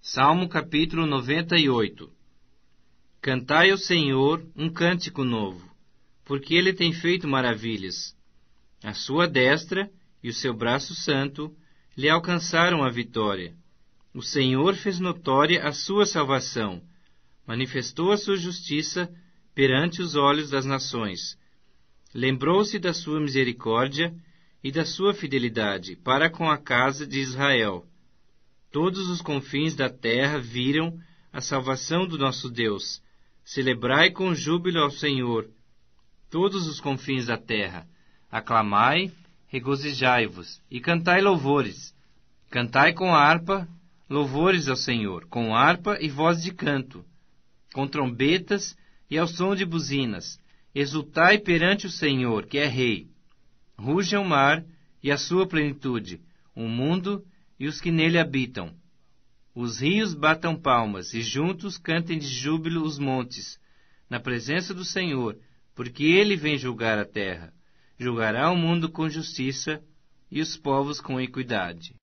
Salmo capítulo 98 Cantai ao Senhor um cântico novo, porque ele tem feito maravilhas. A sua destra e o seu braço santo lhe alcançaram a vitória. O Senhor fez notória a sua salvação, manifestou a sua justiça perante os olhos das nações. Lembrou-se da sua misericórdia e da sua fidelidade para com a casa de Israel Todos os confins da terra viram a salvação do nosso Deus. Celebrai com júbilo ao Senhor, todos os confins da terra. Aclamai, regozijai-vos e cantai louvores. Cantai com harpa, louvores ao Senhor, com harpa e voz de canto, com trombetas e ao som de buzinas. Exultai perante o Senhor, que é Rei. Ruge o mar e a sua plenitude, o um mundo e os que nele habitam. Os rios batam palmas, e juntos cantem de júbilo os montes, na presença do Senhor, porque ele vem julgar a terra. Julgará o mundo com justiça e os povos com equidade.